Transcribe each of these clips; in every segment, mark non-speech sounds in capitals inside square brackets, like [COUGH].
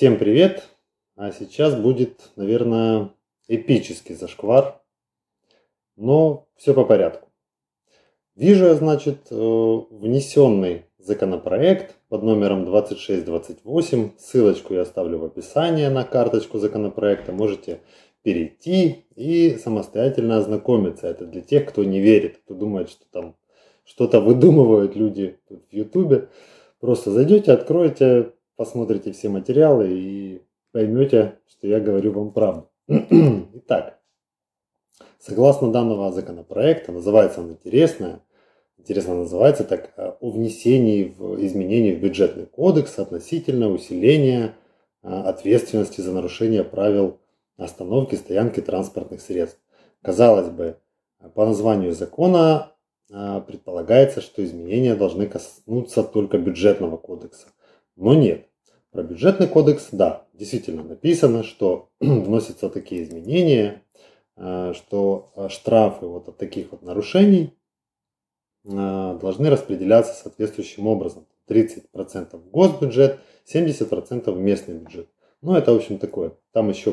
Всем привет! А сейчас будет, наверное, эпический зашквар, но все по порядку. Вижу я, значит, э, внесенный законопроект под номером 2628. Ссылочку я оставлю в описании на карточку законопроекта. Можете перейти и самостоятельно ознакомиться. Это для тех, кто не верит, кто думает, что там что-то выдумывают люди в Ютубе. Просто зайдете, откроете посмотрите все материалы и поймете, что я говорю вам правду. [CLEARS THROAT] Итак, согласно данного законопроекта, называется он интересное, интересно называется так, э, о внесении в изменений в бюджетный кодекс относительно усиления э, ответственности за нарушение правил остановки, стоянки транспортных средств. Казалось бы, по названию закона э, предполагается, что изменения должны коснуться только бюджетного кодекса. Но нет. Про бюджетный кодекс, да, действительно написано, что [CLEARS THROAT] вносятся такие изменения, э, что э, штрафы вот от таких вот нарушений э, должны распределяться соответствующим образом. 30% в госбюджет, 70% в местный бюджет. Ну, это, в общем, такое. Там еще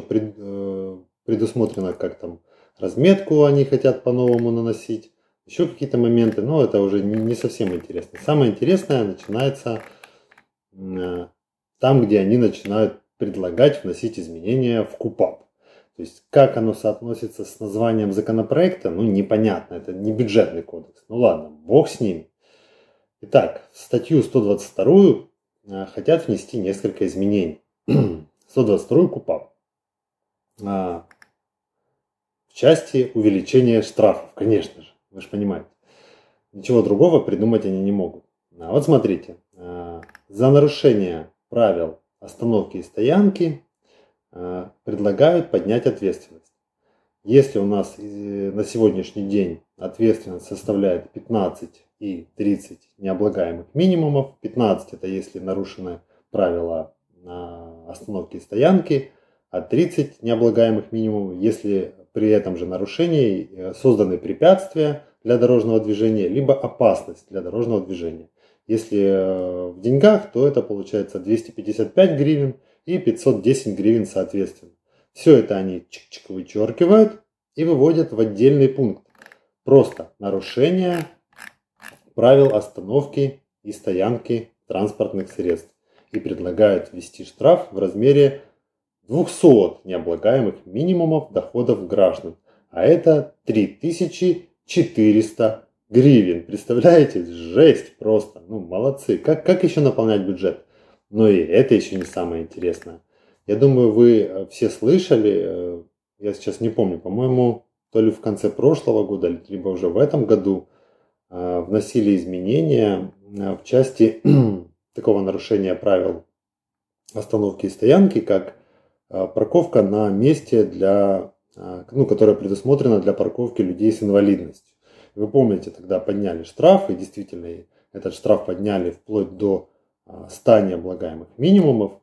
предусмотрено, как там разметку они хотят по-новому наносить, еще какие-то моменты, но это уже не совсем интересно. Самое интересное начинается там, где они начинают предлагать вносить изменения в КУПАП. То есть как оно соотносится с названием законопроекта, ну непонятно, это не бюджетный кодекс. Ну ладно, бог с ним. Итак, в статью 122 э, хотят внести несколько изменений. 122 [CLEARS THROAT] КУПАП. А, в части увеличения штрафов, конечно же, вы же понимаете. Ничего другого придумать они не могут. А вот смотрите, э, за нарушение правил остановки и стоянки э, предлагают поднять ответственность. Если у нас э, на сегодняшний день ответственность составляет 15 и 30 необлагаемых минимумов, 15 это если нарушены правила а, остановки и стоянки, а 30 необлагаемых минимумов, если при этом же нарушении э, созданы препятствия для дорожного движения, либо опасность для дорожного движения. Если э, в деньгах, то это получается 255 гривен и 510 гривен соответственно. Все это они чик-чик вычеркивают и выводят в отдельный пункт. Просто нарушение правил остановки и стоянки транспортных средств и предлагают ввести штраф в размере 200 необлагаемых минимумов доходов граждан, а это 3400 гривен. Представляете? Жесть просто. Ну, молодцы. Как, как еще наполнять бюджет? Но и это еще не самое интересное. Я думаю, вы э, все слышали, э, я сейчас не помню, по-моему, то ли в конце прошлого года, либо уже в этом году э, вносили изменения в части [CLEARS THROAT] такого нарушения правил остановки и стоянки, как парковка на месте, для, ну, которая предусмотрена для парковки людей с инвалидностью. Вы помните, тогда подняли штраф, и действительно этот штраф подняли вплоть до а, ста необлагаемых минимумов,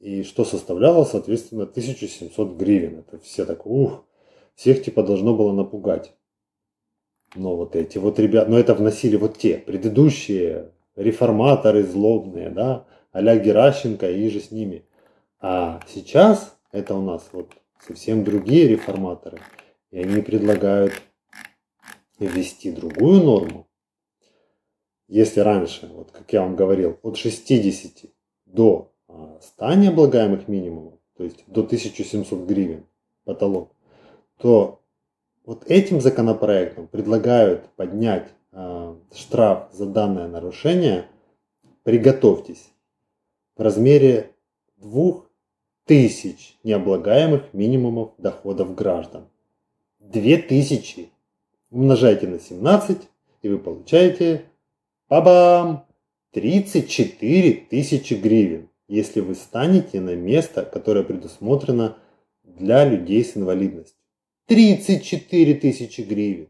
и что составляло, соответственно, 1700 гривен. Это все так, ух, всех типа должно было напугать. Но вот эти вот ребята, но это вносили вот те предыдущие реформаторы злобные, да, а-ля Геращенко и же с ними. А сейчас это у нас вот совсем другие реформаторы, и они предлагают ввести другую норму, если раньше, вот как я вам говорил, от 60 до 100 а, необлагаемых минимумов, то есть до 1700 гривен потолок, то вот этим законопроектом предлагают поднять э, штраф за данное нарушение, приготовьтесь, в размере 2000 необлагаемых минимумов доходов граждан. 2000 умножайте на 17, и вы получаете, па-бам, 34 тысячи гривен, если вы станете на место, которое предусмотрено для людей с инвалидностью. 34 тысячи гривен.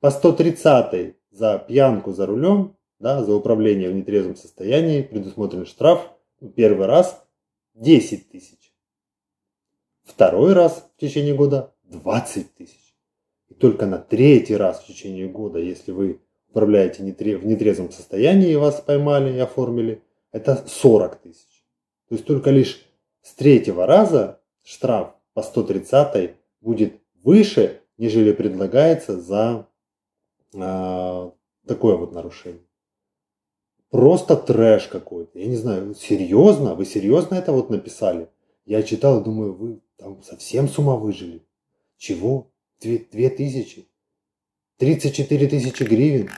По 130 за пьянку за рулем, да, за управление в нетрезвом состоянии предусмотрен штраф ну, первый раз 10 тысяч. Второй раз в течение года 20 тысяч. И только на третий раз в течение года, если вы управляете в нетрезвом состоянии и вас поймали и оформили, это 40 тысяч. То есть только лишь с третьего раза штраф по 130 будет выше, нежели предлагается за э, такое вот нарушение. Просто трэш какой-то. Я не знаю, серьезно? Вы серьезно это вот написали? Я читал, думаю, вы там совсем с ума выжили. Чего? Две, тысячи? Тридцать четыре тысячи гривен?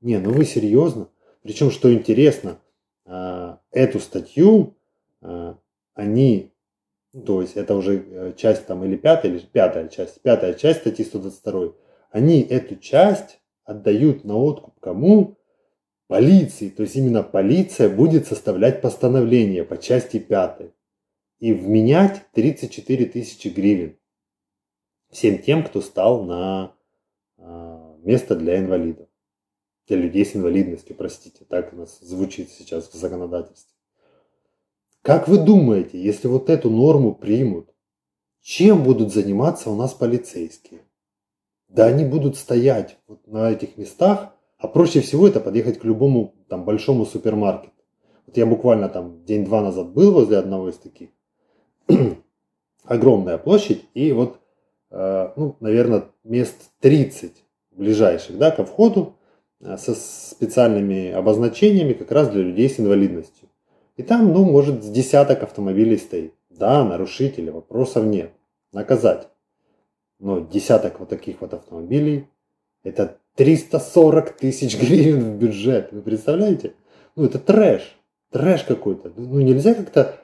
Не, ну вы серьезно? Причем, что интересно, а, эту статью а, они, ну, то есть это уже э, часть там или пятая, или пятая часть, пятая часть статьи 122, они эту часть отдают на откуп кому? Полиции. То есть именно полиция будет составлять постановление по части пятой и вменять 34 тысячи гривен всем тем, кто стал на а, место для инвалидов, для людей с инвалидностью, простите, так у нас звучит сейчас в законодательстве. Как вы думаете, если вот эту норму примут, чем будут заниматься у нас полицейские? Да они будут стоять вот на этих местах, а проще всего это подъехать к любому там большому супермаркету. Вот я буквально там день-два назад был возле одного из таких. [CLEARS THROAT] Огромная площадь, и вот Э, ну, наверное, мест 30 ближайших, да, ко входу э, со специальными обозначениями как раз для людей с инвалидностью. И там, ну, может, с десяток автомобилей стоит. Да, нарушители, вопросов нет. Наказать. Но десяток вот таких вот автомобилей – это 340 тысяч гривен в бюджет. Вы представляете? Ну, это трэш. Трэш какой-то. Ну, ну нельзя как-то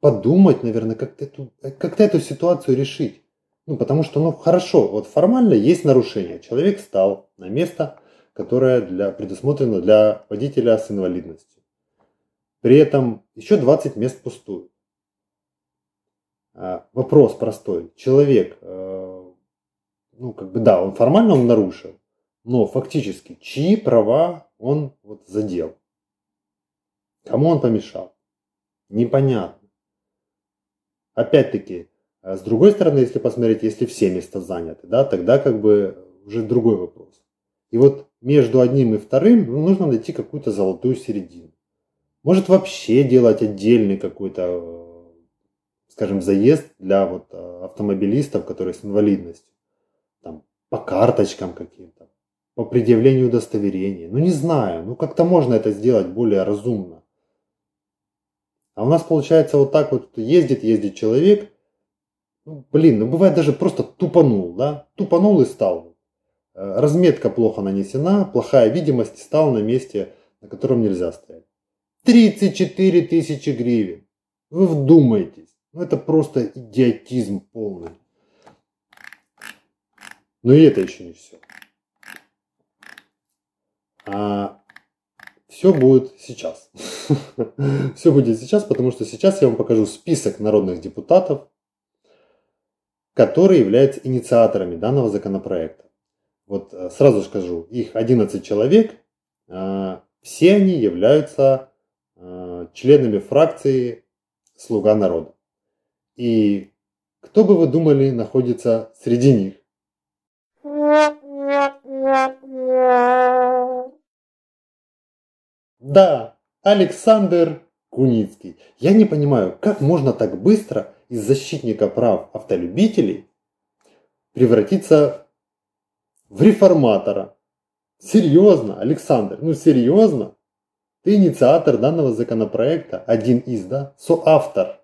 подумать, наверное, как-то эту, как эту ситуацию решить. Ну, потому что, ну, хорошо, вот формально есть нарушение. Человек стал на место, которое для, предусмотрено для водителя с инвалидностью. При этом еще 20 мест пустуют. А, вопрос простой. Человек, э, ну, как бы, да, он формально он нарушил, но фактически, чьи права он вот задел? Кому он помешал? Непонятно. Опять-таки, а с другой стороны, если посмотреть, если все места заняты, да, тогда как бы уже другой вопрос. И вот между одним и вторым ну, нужно найти какую-то золотую середину. Может вообще делать отдельный какой-то, э, скажем, заезд для вот э, автомобилистов, которые с инвалидностью. Там, по карточкам каким-то, по предъявлению удостоверения. Ну не знаю, ну как-то можно это сделать более разумно. А у нас получается вот так вот ездит, ездит человек – ну, блин, ну бывает даже просто тупанул, да? Тупанул и стал. Э, разметка плохо нанесена, плохая видимость, стал на месте, на котором нельзя стоять. 34 тысячи гривен. Вы вдумайтесь. Ну это просто идиотизм полный. Но и это еще не все. А все будет сейчас. [LAUGHS] все будет сейчас, потому что сейчас я вам покажу список народных депутатов, которые являются инициаторами данного законопроекта. Вот э, сразу скажу, их 11 человек, э, все они являются э, членами фракции «Слуга народа». И кто бы вы думали находится среди них? Да, Александр Куницкий. Я не понимаю, как можно так быстро из защитника прав автолюбителей превратиться в реформатора. Серьезно, Александр, ну серьезно? Ты инициатор данного законопроекта, один из, да, соавтор.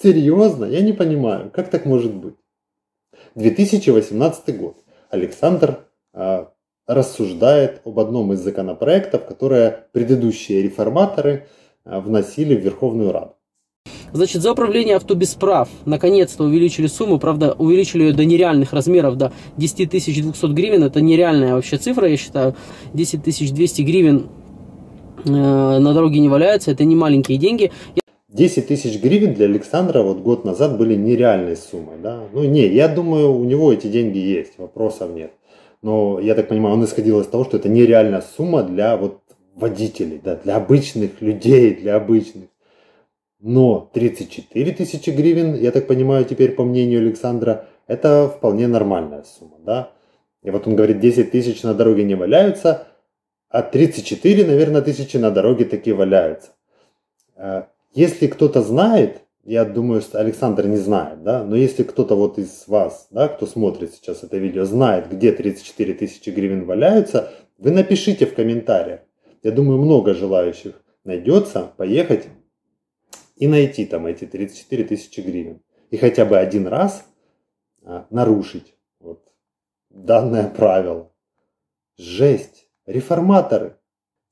Серьезно? Я не понимаю, как так может быть? 2018 год. Александр э, рассуждает об одном из законопроектов, которые предыдущие реформаторы э, вносили в Верховную Раду. Значит, за управление авто без прав наконец-то увеличили сумму, правда, увеличили ее до нереальных размеров, до 10 200 гривен, это нереальная вообще цифра, я считаю, 10 200 гривен э, на дороге не валяются, это не маленькие деньги. 10 тысяч гривен для Александра вот год назад были нереальной суммой, да? Ну, не, я думаю, у него эти деньги есть, вопросов нет. Но, я так понимаю, он исходил из того, что это нереальная сумма для вот водителей, да, для обычных людей, для обычных но 34 тысячи гривен, я так понимаю, теперь по мнению Александра, это вполне нормальная сумма, да? И вот он говорит, 10 тысяч на дороге не валяются, а 34, наверное, тысячи на дороге такие валяются. Э, если кто-то знает, я думаю, что Александр не знает, да, но если кто-то вот из вас, да, кто смотрит сейчас это видео, знает, где 34 тысячи гривен валяются, вы напишите в комментариях. Я думаю, много желающих найдется поехать и найти там эти 34 тысячи гривен. И хотя бы один раз а, нарушить вот, данное правило. Жесть! Реформаторы!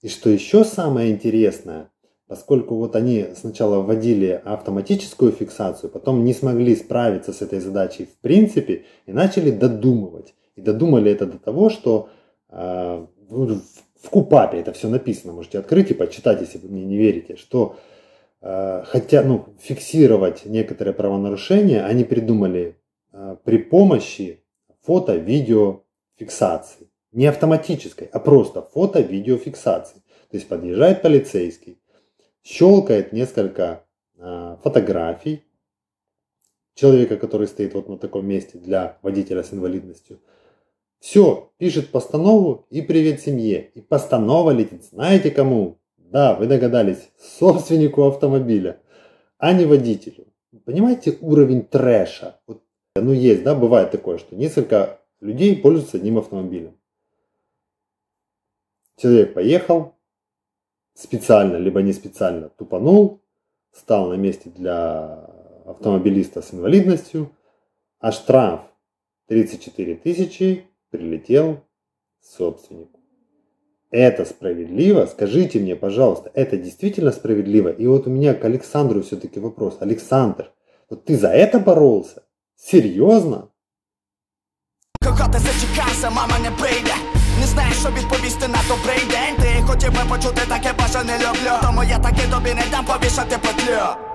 И что еще самое интересное, поскольку вот они сначала вводили автоматическую фиксацию, потом не смогли справиться с этой задачей в принципе и начали додумывать. И додумали это до того, что э, в, в Купапе это все написано, можете открыть и почитать, если вы мне не верите, что Э, хотя, ну, фиксировать некоторые правонарушения, они придумали э, при помощи фото, видео, фиксации. Не автоматической, а просто фото, видео, фиксации. То есть подъезжает полицейский, щелкает несколько э, фотографий человека, который стоит вот на таком месте для водителя с инвалидностью. Все, пишет постанову и привет семье. И постанова летит, знаете кому? Да, вы догадались, собственнику автомобиля, а не водителю. Понимаете уровень трэша? Вот, ну есть, да, бывает такое, что несколько людей пользуются одним автомобилем. Человек поехал, специально, либо не специально тупанул, стал на месте для автомобилиста с инвалидностью, а штраф 34 тысячи прилетел собственнику это справедливо? Скажите мне, пожалуйста, это действительно справедливо? И вот у меня к Александру все-таки вопрос. Александр, вот ты за это боролся? Серьезно? Не знаєш, що відповісти на добрий день. Ти хотів би почути таке бажане люблю. Тому я таке тобі не дам повішати петлю.